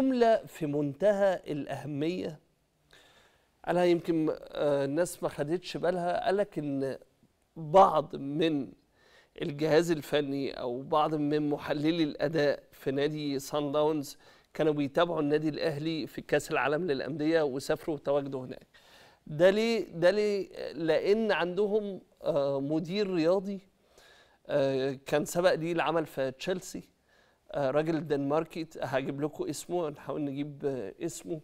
جملة في منتهى الأهمية أنا يمكن آه، الناس ما خدتش بالها قالك إن بعض من الجهاز الفني أو بعض من محللي الأداء في نادي سان داونز كانوا بيتابعوا النادي الأهلي في كأس العالم للأندية وسافروا وتواجدوا هناك ده ليه ده ليه لأن عندهم آه، مدير رياضي آه، كان سبق ليه العمل في تشيلسي آه، راجل دنماركي هجيب لكم اسمه نحاول نجيب آه، اسمه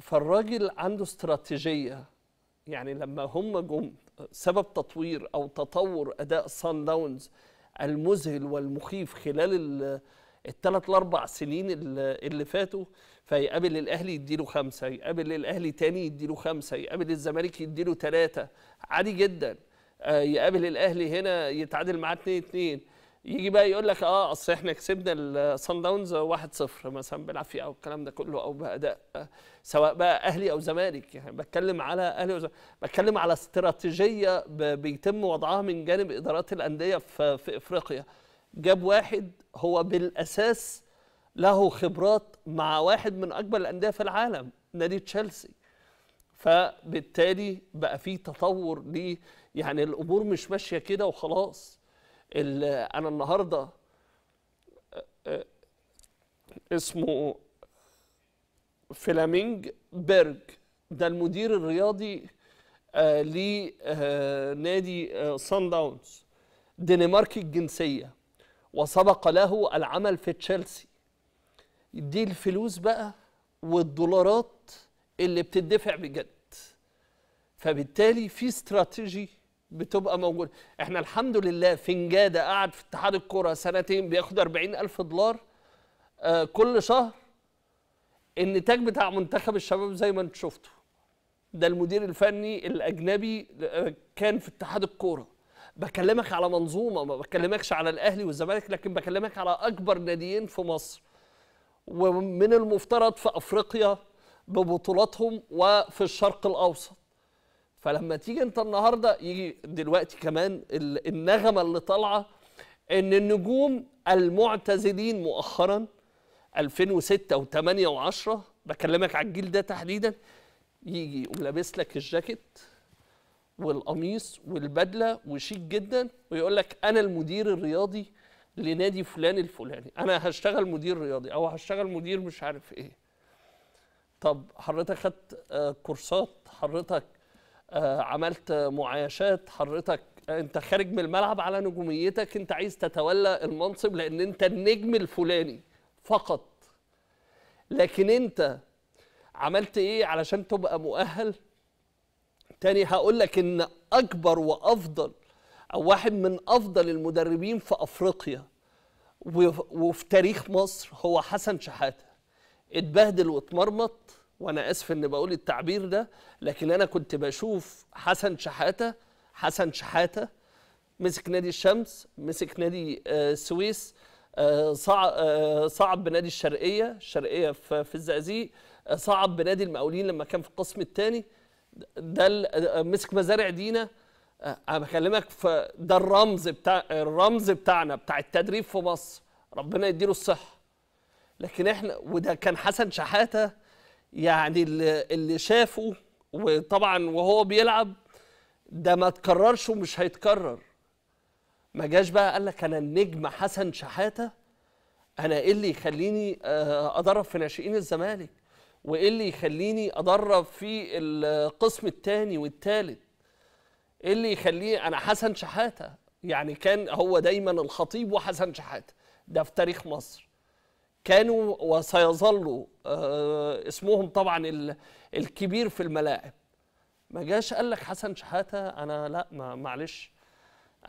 فالراجل عنده استراتيجيه يعني لما هم جم سبب تطوير او تطور اداء سان داونز المذهل والمخيف خلال الثلاث الاربع سنين اللي فاتوا فيقابل الاهلي يديله خمسه يقابل الاهلي تاني يديله خمسه يقابل الزمالك يديله ثلاثه عادي جدا آه، يقابل الاهلي هنا يتعادل معاه 2 2 يجي بقى يقول لك اه اصل احنا كسبنا الصن داونز 1-0 مثلا بيلعب فيه او الكلام ده كله او باداء سواء بقى اهلي او زمالك يعني بتكلم على اهلي وزمالك بتكلم على استراتيجيه بيتم وضعها من جانب ادارات الانديه في, في افريقيا جاب واحد هو بالاساس له خبرات مع واحد من اكبر الانديه في العالم نادي تشيلسي فبالتالي بقى في تطور ليه يعني الامور مش ماشيه كده وخلاص انا النهارده اسمه فلامينج بيرج ده المدير الرياضي لنادي سان داونز دنماركي الجنسيه وسبق له العمل في تشيلسي دي الفلوس بقى والدولارات اللي بتدفع بجد فبالتالي في استراتيجي بتبقى موجوده احنا الحمد لله فنجاده قعد في اتحاد الكره سنتين بياخد 40 الف دولار آه، كل شهر النتاج بتاع منتخب الشباب زي ما انت شفته ده المدير الفني الاجنبي آه، كان في اتحاد الكوره بكلمك على منظومه ما بكلمكش على الاهلي والزمالك لكن بكلمك على اكبر ناديين في مصر ومن المفترض في افريقيا ببطولاتهم وفي الشرق الاوسط فلما تيجي انت النهارده يجي دلوقتي كمان النغمه اللي طالعه ان النجوم المعتزلين مؤخرا 2006 و8 و10 بكلمك على الجيل ده تحديدا يجي يقوم لابس لك الجاكيت والقميص والبدله وشيك جدا ويقول لك انا المدير الرياضي لنادي فلان الفلاني انا هشتغل مدير رياضي او هشتغل مدير مش عارف ايه طب حضرتك خدت آه، كورسات حضرتك آه، عملت معايشات حضرتك انت خارج من الملعب على نجوميتك انت عايز تتولى المنصب لان انت النجم الفلاني فقط لكن انت عملت ايه علشان تبقى مؤهل تاني هقول لك ان اكبر وافضل او واحد من افضل المدربين في افريقيا وفي تاريخ مصر هو حسن شحاته اتبهدل واتمرمط وانا اسف ان بقول التعبير ده لكن انا كنت بشوف حسن شحاته حسن شحاته مسك نادي الشمس مسك نادي آه، السويس آه، آه، صعب بنادي الشرقيه الشرقيه في الزقازيق صعب بنادي المقاولين لما كان في القسم الثاني ده مسك مزارع دينا انا بكلمك ده الرمز بتاع الرمز بتاعنا بتاع التدريب في مصر ربنا يديله الصحه لكن احنا وده كان حسن شحاته يعني اللي شافه وطبعا وهو بيلعب ده ما تكررش ومش هيتكرر ما جاش بقى قال لك انا النجم حسن شحاته انا ايه اللي يخليني آه، ادرب في ناشئين الزمالك وايه اللي يخليني ادرب في القسم الثاني والثالث ايه اللي يخليني انا حسن شحاته يعني كان هو دايما الخطيب وحسن شحاته ده في تاريخ مصر كانوا وسيظلوا آه، اسمهم طبعا الكبير في الملاعب ما جاش قال لك حسن شحاته انا لا ما معلش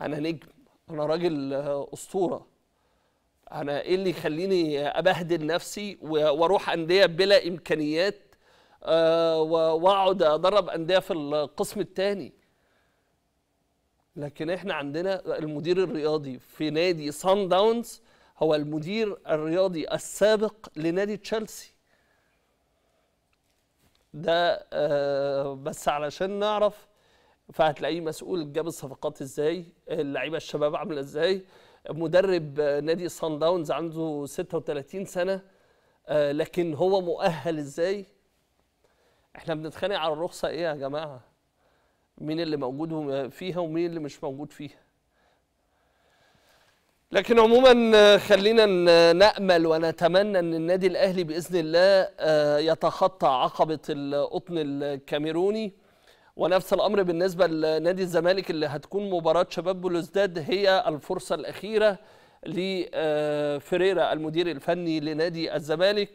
انا نجم انا راجل آه، اسطوره انا ايه اللي يخليني ابهدل نفسي واروح انديه بلا امكانيات آه، واقعد ادرب انديه في القسم الثاني لكن احنا عندنا المدير الرياضي في نادي سان داونز هو المدير الرياضي السابق لنادي تشيلسي ده آه، بس علشان نعرف فهتلاقيه مسؤول جاب الصفقات ازاي اللعيبه الشباب عامله ازاي مدرب نادي صن داونز عنده 36 سنه آه، لكن هو مؤهل ازاي احنا بنتخانق على الرخصه ايه يا جماعه مين اللي موجود فيها ومين اللي مش موجود فيها لكن عموما آه، خلينا نامل ونتمنى ان النادي الاهلي باذن الله آه، يتخطى عقبه القطن الكاميروني ونفس الامر بالنسبه لنادي الزمالك اللي هتكون مباراه شباب بلوزداد هي الفرصه الاخيره لفريرا آه، المدير الفني لنادي الزمالك